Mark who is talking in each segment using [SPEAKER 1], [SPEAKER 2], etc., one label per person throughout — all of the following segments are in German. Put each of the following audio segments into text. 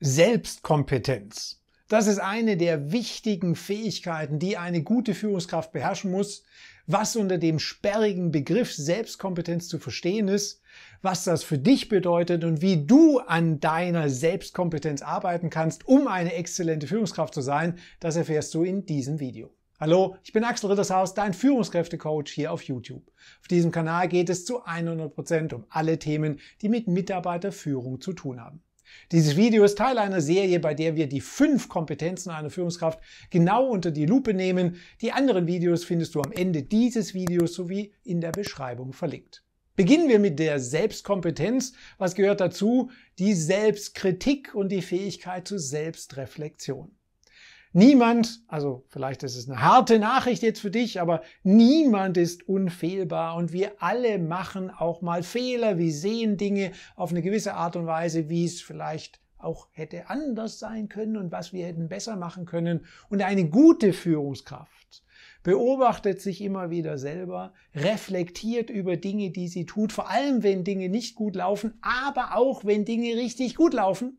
[SPEAKER 1] Selbstkompetenz. Das ist eine der wichtigen Fähigkeiten, die eine gute Führungskraft beherrschen muss, was unter dem sperrigen Begriff Selbstkompetenz zu verstehen ist, was das für dich bedeutet und wie du an deiner Selbstkompetenz arbeiten kannst, um eine exzellente Führungskraft zu sein, das erfährst du in diesem Video. Hallo, ich bin Axel Rittershaus, dein Führungskräftecoach hier auf YouTube. Auf diesem Kanal geht es zu 100% Prozent um alle Themen, die mit Mitarbeiterführung zu tun haben. Dieses Video ist Teil einer Serie, bei der wir die fünf Kompetenzen einer Führungskraft genau unter die Lupe nehmen. Die anderen Videos findest du am Ende dieses Videos sowie in der Beschreibung verlinkt. Beginnen wir mit der Selbstkompetenz. Was gehört dazu? Die Selbstkritik und die Fähigkeit zur Selbstreflexion. Niemand, also vielleicht ist es eine harte Nachricht jetzt für dich, aber niemand ist unfehlbar und wir alle machen auch mal Fehler. Wir sehen Dinge auf eine gewisse Art und Weise, wie es vielleicht auch hätte anders sein können und was wir hätten besser machen können. Und eine gute Führungskraft beobachtet sich immer wieder selber, reflektiert über Dinge, die sie tut, vor allem wenn Dinge nicht gut laufen, aber auch wenn Dinge richtig gut laufen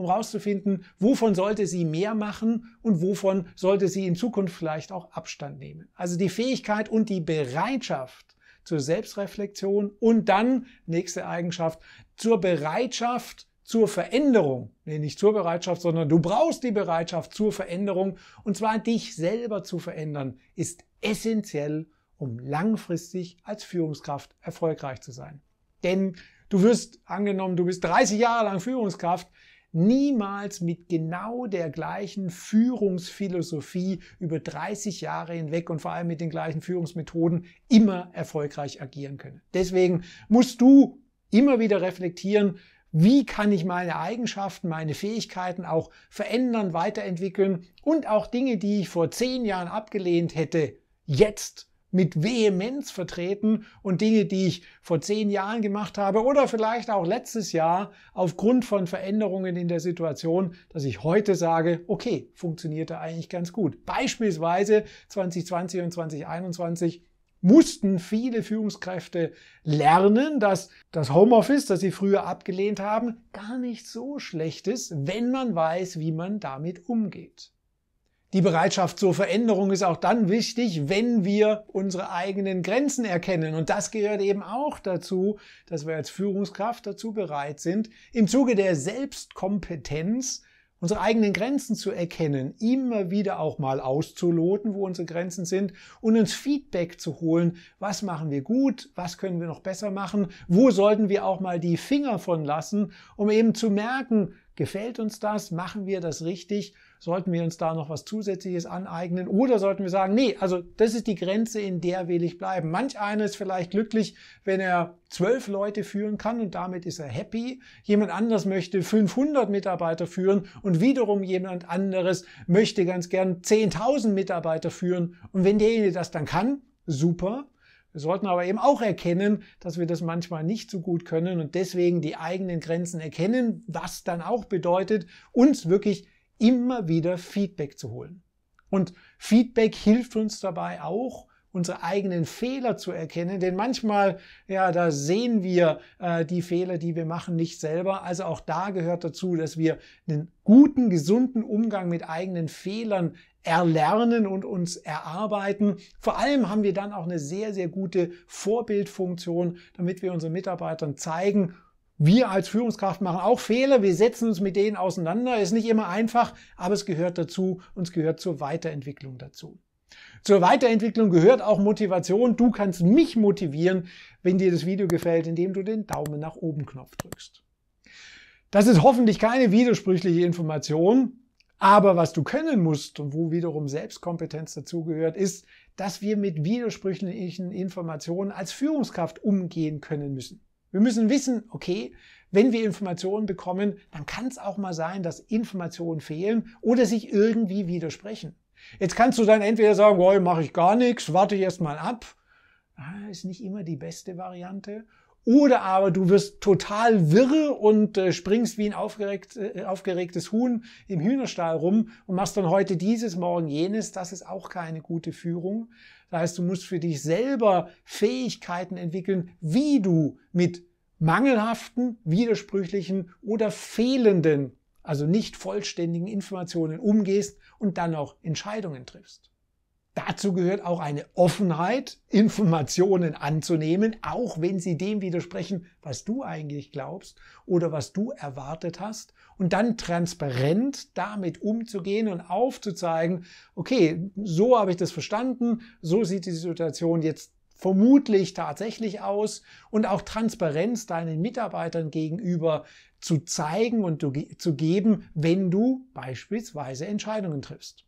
[SPEAKER 1] um herauszufinden, wovon sollte sie mehr machen und wovon sollte sie in Zukunft vielleicht auch Abstand nehmen. Also die Fähigkeit und die Bereitschaft zur Selbstreflexion und dann, nächste Eigenschaft, zur Bereitschaft zur Veränderung. Nee, nicht zur Bereitschaft, sondern du brauchst die Bereitschaft zur Veränderung und zwar dich selber zu verändern, ist essentiell, um langfristig als Führungskraft erfolgreich zu sein. Denn du wirst, angenommen, du bist 30 Jahre lang Führungskraft, niemals mit genau der gleichen Führungsphilosophie über 30 Jahre hinweg und vor allem mit den gleichen Führungsmethoden immer erfolgreich agieren können. Deswegen musst du immer wieder reflektieren, wie kann ich meine Eigenschaften, meine Fähigkeiten auch verändern, weiterentwickeln und auch Dinge, die ich vor zehn Jahren abgelehnt hätte, jetzt mit Vehemenz vertreten und Dinge, die ich vor zehn Jahren gemacht habe oder vielleicht auch letztes Jahr aufgrund von Veränderungen in der Situation, dass ich heute sage, okay, funktioniert da eigentlich ganz gut. Beispielsweise 2020 und 2021 mussten viele Führungskräfte lernen, dass das Homeoffice, das sie früher abgelehnt haben, gar nicht so schlecht ist, wenn man weiß, wie man damit umgeht. Die Bereitschaft zur Veränderung ist auch dann wichtig, wenn wir unsere eigenen Grenzen erkennen. Und das gehört eben auch dazu, dass wir als Führungskraft dazu bereit sind, im Zuge der Selbstkompetenz unsere eigenen Grenzen zu erkennen, immer wieder auch mal auszuloten, wo unsere Grenzen sind und uns Feedback zu holen, was machen wir gut, was können wir noch besser machen, wo sollten wir auch mal die Finger von lassen, um eben zu merken, gefällt uns das, machen wir das richtig Sollten wir uns da noch was Zusätzliches aneignen oder sollten wir sagen, nee, also das ist die Grenze, in der will ich bleiben. Manch einer ist vielleicht glücklich, wenn er zwölf Leute führen kann und damit ist er happy. Jemand anders möchte 500 Mitarbeiter führen und wiederum jemand anderes möchte ganz gern 10.000 Mitarbeiter führen. Und wenn derjenige das dann kann, super. Wir sollten aber eben auch erkennen, dass wir das manchmal nicht so gut können und deswegen die eigenen Grenzen erkennen, was dann auch bedeutet, uns wirklich immer wieder Feedback zu holen. Und Feedback hilft uns dabei auch, unsere eigenen Fehler zu erkennen, denn manchmal, ja, da sehen wir äh, die Fehler, die wir machen, nicht selber. Also auch da gehört dazu, dass wir einen guten, gesunden Umgang mit eigenen Fehlern erlernen und uns erarbeiten. Vor allem haben wir dann auch eine sehr, sehr gute Vorbildfunktion, damit wir unseren Mitarbeitern zeigen, wir als Führungskraft machen auch Fehler, wir setzen uns mit denen auseinander, ist nicht immer einfach, aber es gehört dazu und es gehört zur Weiterentwicklung dazu. Zur Weiterentwicklung gehört auch Motivation. Du kannst mich motivieren, wenn dir das Video gefällt, indem du den Daumen nach oben Knopf drückst. Das ist hoffentlich keine widersprüchliche Information, aber was du können musst und wo wiederum Selbstkompetenz dazugehört, ist, dass wir mit widersprüchlichen Informationen als Führungskraft umgehen können müssen. Wir müssen wissen, okay, wenn wir Informationen bekommen, dann kann es auch mal sein, dass Informationen fehlen oder sich irgendwie widersprechen. Jetzt kannst du dann entweder sagen, oh, mache ich gar nichts, warte ich erst mal ab. Das ah, ist nicht immer die beste Variante. Oder aber du wirst total wirre und äh, springst wie ein aufgeregt, äh, aufgeregtes Huhn im Hühnerstall rum und machst dann heute dieses, morgen jenes. Das ist auch keine gute Führung. Das heißt, du musst für dich selber Fähigkeiten entwickeln, wie du mit mangelhaften, widersprüchlichen oder fehlenden, also nicht vollständigen Informationen umgehst und dann auch Entscheidungen triffst. Dazu gehört auch eine Offenheit, Informationen anzunehmen, auch wenn sie dem widersprechen, was du eigentlich glaubst oder was du erwartet hast. Und dann transparent damit umzugehen und aufzuzeigen, okay, so habe ich das verstanden, so sieht die Situation jetzt vermutlich tatsächlich aus und auch Transparenz deinen Mitarbeitern gegenüber zu zeigen und zu geben, wenn du beispielsweise Entscheidungen triffst.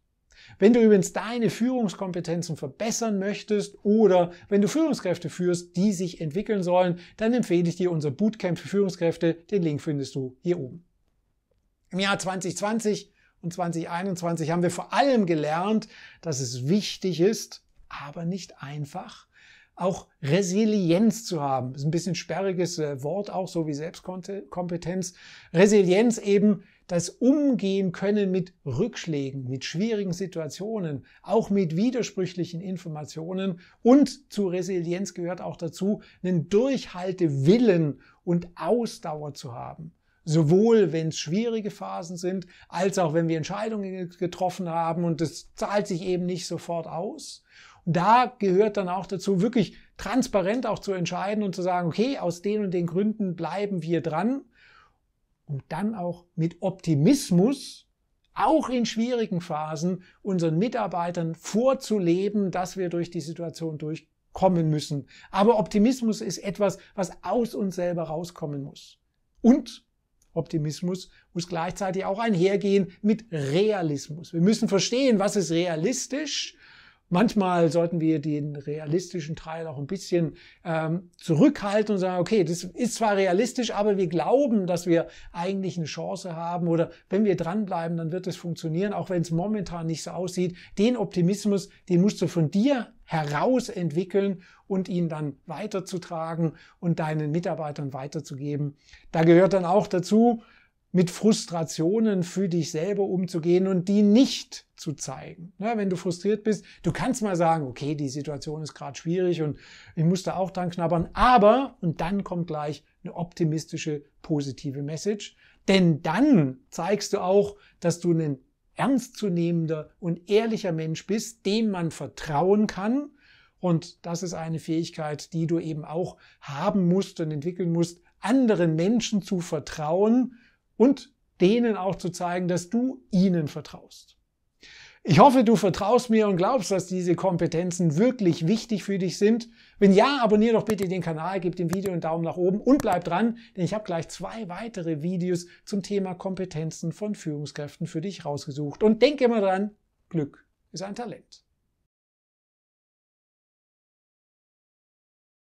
[SPEAKER 1] Wenn du übrigens deine Führungskompetenzen verbessern möchtest oder wenn du Führungskräfte führst, die sich entwickeln sollen, dann empfehle ich dir unser Bootcamp für Führungskräfte. Den Link findest du hier oben. Im Jahr 2020 und 2021 haben wir vor allem gelernt, dass es wichtig ist, aber nicht einfach, auch Resilienz zu haben. Das ist ein bisschen sperriges äh, Wort auch, so wie Selbstkompetenz. Resilienz eben das Umgehen können mit Rückschlägen, mit schwierigen Situationen, auch mit widersprüchlichen Informationen und zu Resilienz gehört auch dazu, einen Durchhaltewillen und Ausdauer zu haben. Sowohl wenn es schwierige Phasen sind, als auch wenn wir Entscheidungen getroffen haben und das zahlt sich eben nicht sofort aus. Und da gehört dann auch dazu, wirklich transparent auch zu entscheiden und zu sagen, okay, aus den und den Gründen bleiben wir dran und dann auch mit Optimismus, auch in schwierigen Phasen, unseren Mitarbeitern vorzuleben, dass wir durch die Situation durchkommen müssen. Aber Optimismus ist etwas, was aus uns selber rauskommen muss. Und Optimismus muss gleichzeitig auch einhergehen mit Realismus. Wir müssen verstehen, was ist realistisch manchmal sollten wir den realistischen Teil auch ein bisschen ähm, zurückhalten und sagen, okay, das ist zwar realistisch, aber wir glauben, dass wir eigentlich eine Chance haben oder wenn wir dranbleiben, dann wird es funktionieren, auch wenn es momentan nicht so aussieht. Den Optimismus, den musst du von dir heraus entwickeln und ihn dann weiterzutragen und deinen Mitarbeitern weiterzugeben. Da gehört dann auch dazu, mit Frustrationen für dich selber umzugehen und die nicht zu zeigen. Ja, wenn du frustriert bist, du kannst mal sagen, okay, die Situation ist gerade schwierig und ich muss da auch dran knabbern, aber, und dann kommt gleich eine optimistische, positive Message, denn dann zeigst du auch, dass du ein ernstzunehmender und ehrlicher Mensch bist, dem man vertrauen kann. Und das ist eine Fähigkeit, die du eben auch haben musst und entwickeln musst, anderen Menschen zu vertrauen, und denen auch zu zeigen, dass du ihnen vertraust. Ich hoffe, du vertraust mir und glaubst, dass diese Kompetenzen wirklich wichtig für dich sind. Wenn ja, abonniere doch bitte den Kanal, gib dem Video einen Daumen nach oben und bleib dran, denn ich habe gleich zwei weitere Videos zum Thema Kompetenzen von Führungskräften für dich rausgesucht. Und denke immer dran, Glück ist ein Talent.